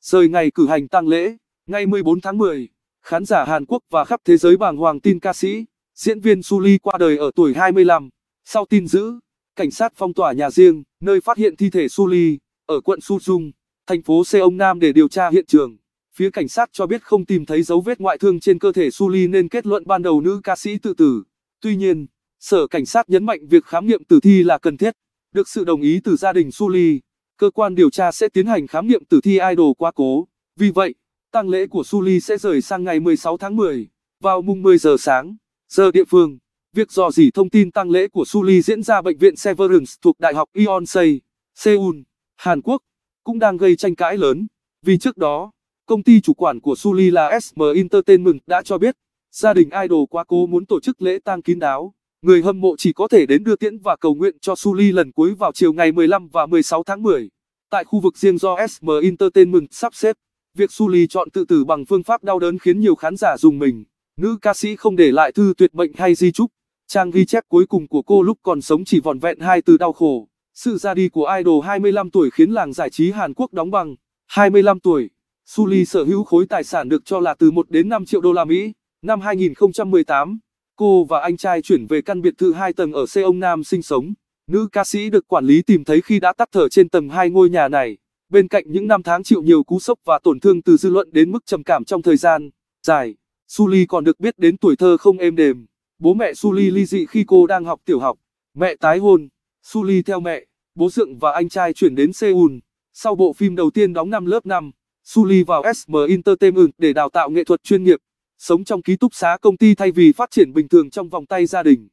rời ngày cử hành tang lễ, ngày 14 tháng 10, khán giả Hàn Quốc và khắp thế giới bàng hoàng tin ca sĩ, diễn viên Suli qua đời ở tuổi 25. Sau tin dữ, cảnh sát phong tỏa nhà riêng, nơi phát hiện thi thể Suli, ở quận Sujung, thành phố Seong Nam để điều tra hiện trường. Phía cảnh sát cho biết không tìm thấy dấu vết ngoại thương trên cơ thể Suli nên kết luận ban đầu nữ ca sĩ tự tử. Tuy nhiên, sở cảnh sát nhấn mạnh việc khám nghiệm tử thi là cần thiết, được sự đồng ý từ gia đình Suli cơ quan điều tra sẽ tiến hành khám nghiệm tử thi idol quá cố. Vì vậy, tang lễ của Suli sẽ rời sang ngày 16 tháng 10, vào mùng 10 giờ sáng, giờ địa phương. Việc dò dỉ thông tin tang lễ của Suli diễn ra bệnh viện Severance thuộc Đại học Yonsei, Seoul, Hàn Quốc, cũng đang gây tranh cãi lớn. Vì trước đó, công ty chủ quản của Suli là SM Entertainment đã cho biết, gia đình idol quá cố muốn tổ chức lễ tang kín đáo người hâm mộ chỉ có thể đến đưa tiễn và cầu nguyện cho Suli lần cuối vào chiều ngày 15 và 16 tháng 10. Tại khu vực riêng do SM Entertainment sắp xếp, việc Suli chọn tự tử bằng phương pháp đau đớn khiến nhiều khán giả dùng mình. Nữ ca sĩ không để lại thư tuyệt mệnh hay di chúc. Trang ghi chép cuối cùng của cô lúc còn sống chỉ vòn vẹn hai từ đau khổ. Sự ra đi của idol 25 tuổi khiến làng giải trí Hàn Quốc đóng băng. 25 tuổi, Suli sở hữu khối tài sản được cho là từ 1 đến 5 triệu đô la Mỹ. Năm 2018, Cô và anh trai chuyển về căn biệt thự hai tầng ở Seong Nam sinh sống. Nữ ca sĩ được quản lý tìm thấy khi đã tắt thở trên tầng hai ngôi nhà này. Bên cạnh những năm tháng chịu nhiều cú sốc và tổn thương từ dư luận đến mức trầm cảm trong thời gian dài, Suli còn được biết đến tuổi thơ không êm đềm. Bố mẹ Suli ly dị khi cô đang học tiểu học. Mẹ tái hôn. Suli theo mẹ, bố dượng và anh trai chuyển đến Seoul. Sau bộ phim đầu tiên đóng năm lớp 5, Suli vào SM Entertainment để đào tạo nghệ thuật chuyên nghiệp sống trong ký túc xá công ty thay vì phát triển bình thường trong vòng tay gia đình